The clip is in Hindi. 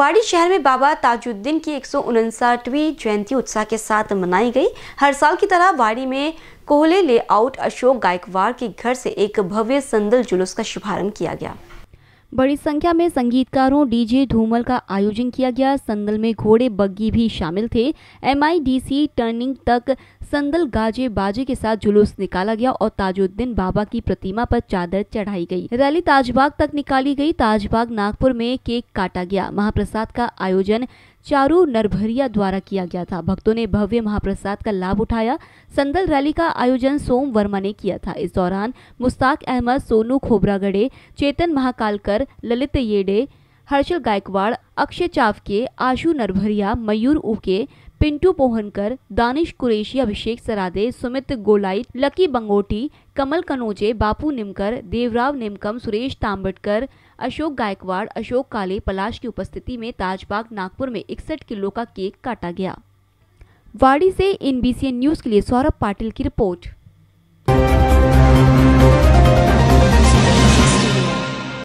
कुवाड़ी शहर में बाबा ताजुद्दीन की एक जयंती उत्साह के साथ मनाई गई हर साल की तरह वाड़ी में कोहले लेआउट अशोक गायकवाड़ के घर से एक भव्य संदल जुलूस का शुभारंभ किया गया बड़ी संख्या में संगीतकारों डीजे धूमल का आयोजन किया गया संदल में घोड़े बग्गी भी शामिल थे एमआईडीसी टर्निंग तक संदल गाजे बाजे के साथ जुलूस निकाला गया और ताजुद्दीन बाबा की प्रतिमा पर चादर चढ़ाई गई रैली ताजबाग तक निकाली गई ताजबाग नागपुर में केक काटा गया महाप्रसाद का आयोजन चारू नरभरिया द्वारा किया गया था भक्तों ने भव्य महाप्रसाद का लाभ उठाया संदल रैली का आयोजन सोम वर्मा ने किया था इस दौरान मुस्ताक अहमद सोनू खोबरागढ़े चेतन महाकालकर ललित येडे हर्षल गायकवाड़ अक्षय चावके आशु नरभरिया मयूर उके पिंटू पोहनकर दानिश कुरेशी अभिषेक सरादे सुमित गोलाई लकी बंगोटी कमल कनोजे बापू निमकर देवराव निमकम सुरेश तांबटकर अशोक गायकवाड़ अशोक काले पलाश की उपस्थिति में ताजबाग नागपुर में इकसठ किलो का केक काटा गया वाड़ी से एन न्यूज़ के लिए सौरभ पाटिल की रिपोर्ट